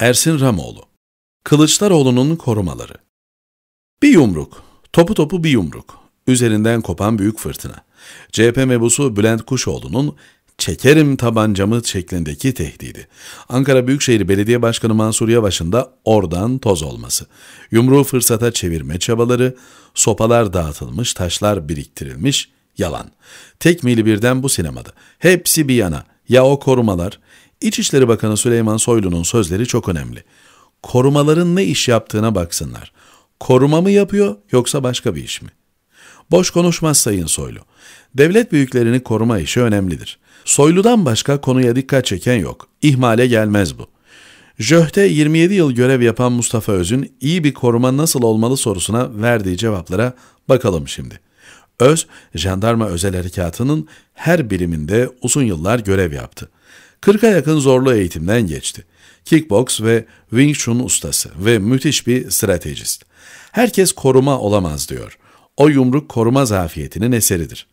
Ersin Ramoğlu Kılıçdaroğlu'nun korumaları Bir yumruk, topu topu bir yumruk, üzerinden kopan büyük fırtına. CHP mebusu Bülent Kuşoğlu'nun çekerim tabancamı şeklindeki tehdidi. Ankara Büyükşehir Belediye Başkanı Mansur Yavaş'ın da oradan toz olması. Yumruğu fırsata çevirme çabaları, sopalar dağıtılmış, taşlar biriktirilmiş, yalan. Tek mili birden bu sinemada. Hepsi bir yana. Ya o korumalar, İçişleri Bakanı Süleyman Soylu'nun sözleri çok önemli. Korumaların ne iş yaptığına baksınlar. Koruma mı yapıyor yoksa başka bir iş mi? Boş konuşmaz Sayın Soylu. Devlet büyüklerini koruma işi önemlidir. Soylu'dan başka konuya dikkat çeken yok. İhmale gelmez bu. Jöhte 27 yıl görev yapan Mustafa Öz'ün iyi bir koruma nasıl olmalı sorusuna verdiği cevaplara bakalım şimdi. Öz, jandarma özel harekatının her biriminde uzun yıllar görev yaptı. 40'a yakın zorlu eğitimden geçti. Kickbox ve Wing Chun ustası ve müthiş bir stratejist. Herkes koruma olamaz diyor. O yumruk koruma zafiyetinin eseridir.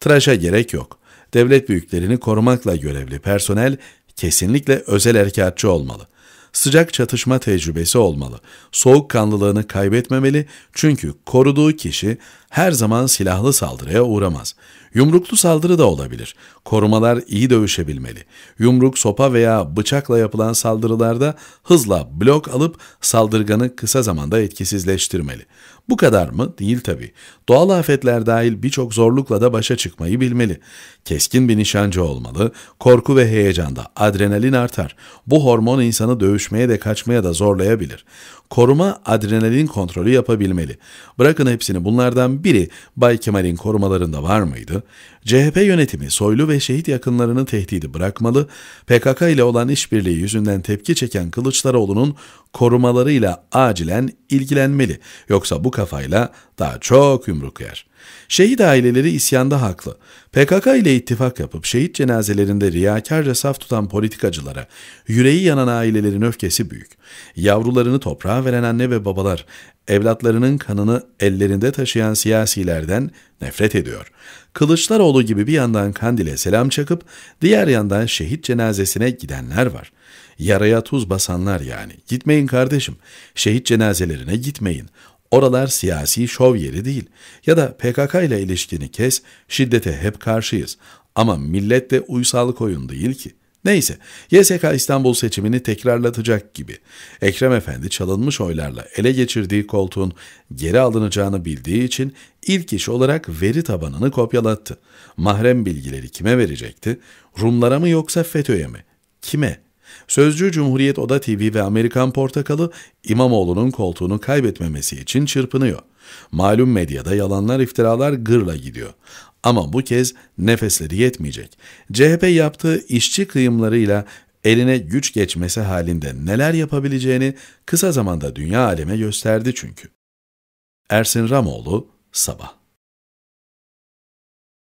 Tıraşa gerek yok. Devlet büyüklerini korumakla görevli personel kesinlikle özel erkatçı olmalı. Sıcak çatışma tecrübesi olmalı. Soğuk kanlılığını kaybetmemeli çünkü koruduğu kişi her zaman silahlı saldırıya uğramaz. Yumruklu saldırı da olabilir. Korumalar iyi dövüşebilmeli. Yumruk, sopa veya bıçakla yapılan saldırılarda hızla blok alıp saldırganı kısa zamanda etkisizleştirmeli. Bu kadar mı? Değil tabi. Doğal afetler dahil birçok zorlukla da başa çıkmayı bilmeli. Keskin bir nişancı olmalı. Korku ve heyecanda adrenalin artar. Bu hormon insanı dövüşmeye de kaçmaya da zorlayabilir. Koruma adrenalin kontrolü yapabilmeli. Bırakın hepsini bunlardan biri Bay Kemal'in korumalarında var mıydı? CHP yönetimi soylu ve şehit yakınlarını tehdidi bırakmalı, PKK ile olan işbirliği yüzünden tepki çeken Kılıçdaroğlu'nun korumalarıyla acilen ilgilenmeli. Yoksa bu kafayla daha çok yumruk yer. Şehit aileleri isyanda haklı. PKK ile ittifak yapıp şehit cenazelerinde riyakarca saf tutan politikacılara yüreği yanan ailelerin öfkesi büyük. Yavrularını toprağa veren anne ve babalar evlatlarının kanını ellerinde taşıyan siyasilerden nefret ediyor. Kılıçdaroğlu gibi bir yandan Kandil'e selam çakıp diğer yandan şehit cenazesine gidenler var. Yaraya tuz basanlar yani. Gitmeyin kardeşim. Şehit cenazelerine gitmeyin. Oralar siyasi şov yeri değil. Ya da PKK ile ilişkini kes, şiddete hep karşıyız. Ama millet de uysal koyun değil ki. Neyse, YSK İstanbul seçimini tekrarlatacak gibi. Ekrem Efendi çalınmış oylarla ele geçirdiği koltuğun geri alınacağını bildiği için ilk iş olarak veri tabanını kopyalattı. Mahrem bilgileri kime verecekti? Rumlara mı yoksa FETÖ'ye mi? Kime? Sözcü Cumhuriyet Oda TV ve Amerikan Portakalı İmamoğlu'nun koltuğunu kaybetmemesi için çırpınıyor. Malum medyada yalanlar iftiralar gırla gidiyor. Ama bu kez nefesleri yetmeyecek. CHP yaptığı işçi kıyımlarıyla eline güç geçmesi halinde neler yapabileceğini kısa zamanda dünya aleme gösterdi çünkü. Ersin Ramoğlu, Sabah